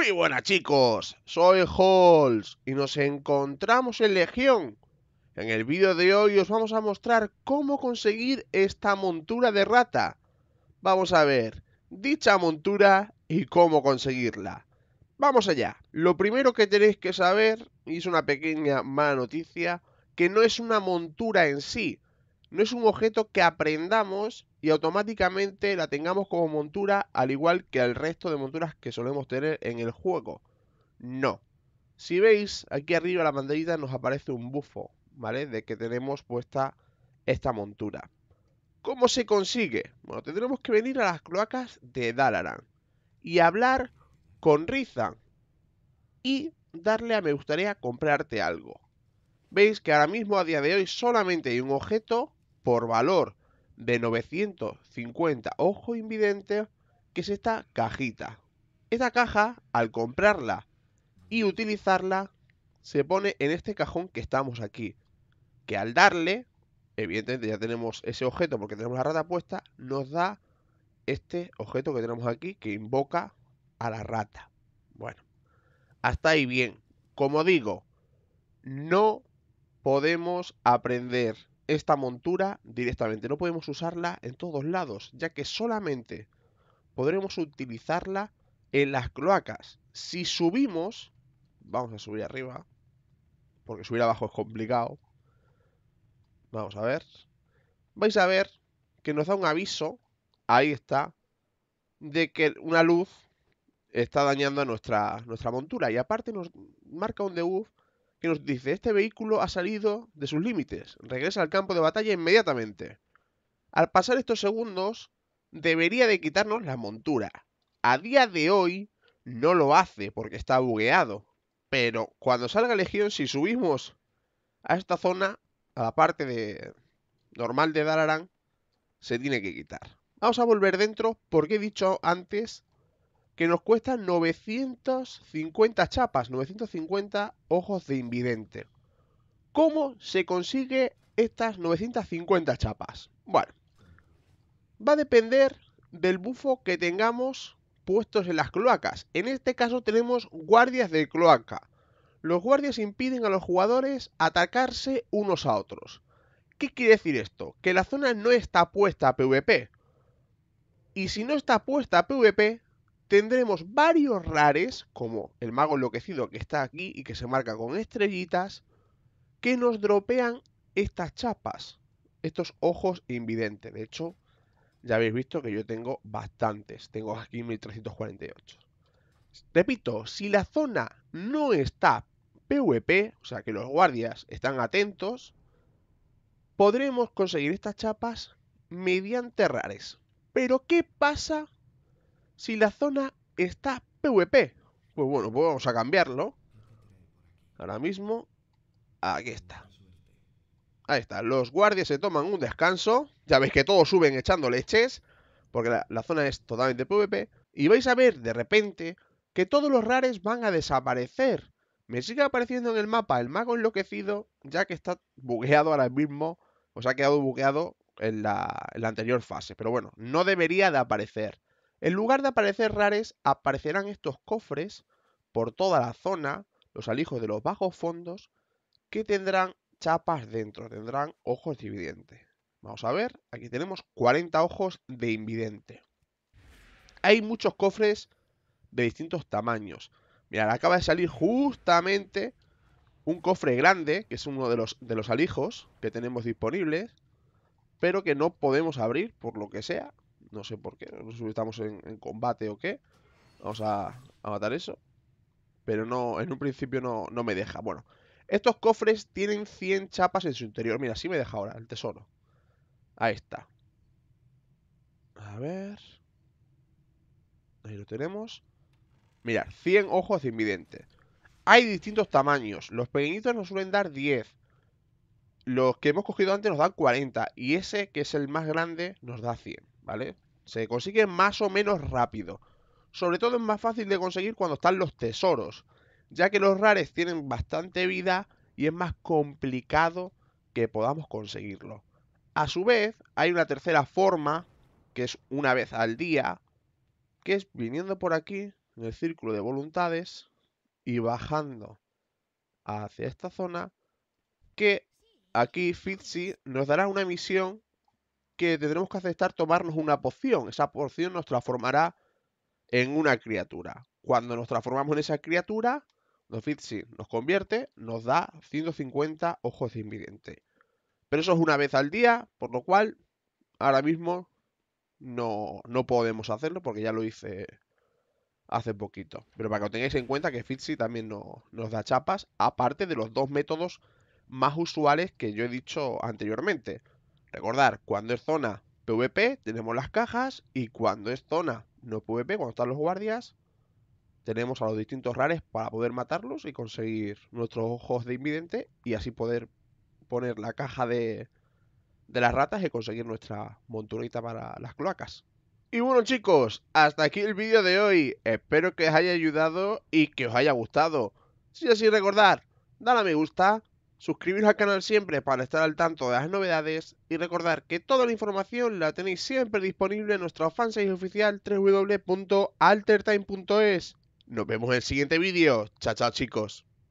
Muy buenas chicos, soy Halls y nos encontramos en Legión. En el vídeo de hoy os vamos a mostrar cómo conseguir esta montura de rata. Vamos a ver dicha montura y cómo conseguirla. Vamos allá, lo primero que tenéis que saber, y es una pequeña mala noticia, que no es una montura en sí, no es un objeto que aprendamos y automáticamente la tengamos como montura al igual que el resto de monturas que solemos tener en el juego. No. Si veis, aquí arriba en la banderita nos aparece un bufo, ¿vale? De que tenemos puesta esta montura. ¿Cómo se consigue? Bueno, tendremos que venir a las cloacas de Dalaran y hablar con Riza. y darle a me gustaría comprarte algo. Veis que ahora mismo a día de hoy solamente hay un objeto por valor de 950 ojo invidente, que es esta cajita. Esta caja, al comprarla y utilizarla, se pone en este cajón que estamos aquí. Que al darle, evidentemente ya tenemos ese objeto porque tenemos la rata puesta, nos da este objeto que tenemos aquí que invoca a la rata. Bueno, hasta ahí bien. Como digo, no podemos aprender esta montura directamente. No podemos usarla en todos lados, ya que solamente podremos utilizarla en las cloacas. Si subimos, vamos a subir arriba, porque subir abajo es complicado. Vamos a ver. Vais a ver que nos da un aviso, ahí está, de que una luz está dañando nuestra, nuestra montura. Y aparte nos marca un debuff que nos dice, este vehículo ha salido de sus límites, regresa al campo de batalla inmediatamente. Al pasar estos segundos, debería de quitarnos la montura. A día de hoy no lo hace porque está bugueado, pero cuando salga Legión, si subimos a esta zona, a la parte de normal de Dalaran, se tiene que quitar. Vamos a volver dentro porque he dicho antes que nos cuesta 950 chapas, 950 ojos de invidente. ¿Cómo se consigue estas 950 chapas? Bueno, va a depender del bufo que tengamos puestos en las cloacas. En este caso tenemos guardias de cloaca. Los guardias impiden a los jugadores atacarse unos a otros. ¿Qué quiere decir esto? Que la zona no está puesta a PvP. Y si no está puesta a PvP, Tendremos varios rares, como el mago enloquecido que está aquí y que se marca con estrellitas, que nos dropean estas chapas, estos ojos invidentes. De hecho, ya habéis visto que yo tengo bastantes, tengo aquí 1348. Repito, si la zona no está PvP, o sea que los guardias están atentos, podremos conseguir estas chapas mediante rares. Pero ¿qué pasa si la zona está PvP, pues bueno, pues vamos a cambiarlo. Ahora mismo, aquí está. Ahí está, los guardias se toman un descanso. Ya veis que todos suben echando leches, porque la, zona es totalmente PvP. Y vais a ver de repente que todos los rares van a desaparecer. Me sigue apareciendo en el mapa el mago enloquecido, ya que está bugueado ahora mismo. O sea, ha quedado bugueado en la, en la anterior fase. Pero bueno, no debería de aparecer. En lugar de aparecer rares, aparecerán estos cofres por toda la zona, los alijos de los bajos fondos, que tendrán chapas dentro, tendrán ojos de invidente. Vamos a ver, aquí tenemos 40 ojos de invidente. Hay muchos cofres de distintos tamaños. Mirad, acaba de salir justamente un cofre grande, que es uno de los, de los alijos que tenemos disponibles, pero que no podemos abrir por lo que sea, no sé por qué. No sé si estamos en, combate o qué. Vamos a, matar eso. Pero no, en un principio no, no me deja. Bueno, estos cofres tienen 100 chapas en su interior. Mira, sí me deja ahora el tesoro. Ahí está. A ver. Ahí lo tenemos. Mira, 100 ojos de invidente. Hay distintos tamaños. Los pequeñitos nos suelen dar 10. Los que hemos cogido antes nos dan 40. Y ese, que es el más grande, nos da 100. Se consigue más o menos rápido. Sobre todo es más fácil de conseguir cuando están los tesoros, ya que los rares tienen bastante vida y es más complicado que podamos conseguirlo. A su vez, hay una tercera forma, que es una vez al día, que es viniendo por aquí, en el círculo de voluntades, y bajando hacia esta zona, que aquí Fitzy nos dará una misión que tendremos que aceptar tomarnos una poción. Esa poción nos transformará en una criatura. Cuando nos transformamos en esa criatura, y nos convierte, nos da 150 ojos de invidente. Pero eso es una vez al día, por lo cual ahora mismo no, no podemos hacerlo porque ya lo hice hace poquito. Pero para que tengáis en cuenta que Fitzy también nos da chapas, aparte de los dos métodos más usuales que yo he dicho anteriormente. Recordar, cuando es zona PvP tenemos las cajas y cuando es zona no PvP, cuando están los guardias, tenemos a los distintos rares para poder matarlos y conseguir nuestros ojos de invidente y así poder poner la caja de, las ratas y conseguir nuestra monturita para las cloacas. Y bueno chicos, hasta aquí el vídeo de hoy. Espero que os haya ayudado y que os haya gustado. Si así recordar, dale a me gusta, Suscribiros al canal siempre para estar al tanto de las novedades y recordar que toda la información la tenéis siempre disponible en nuestra fanpage oficial www.altertime.es. Nos vemos en el siguiente vídeo. Chao, chao chicos.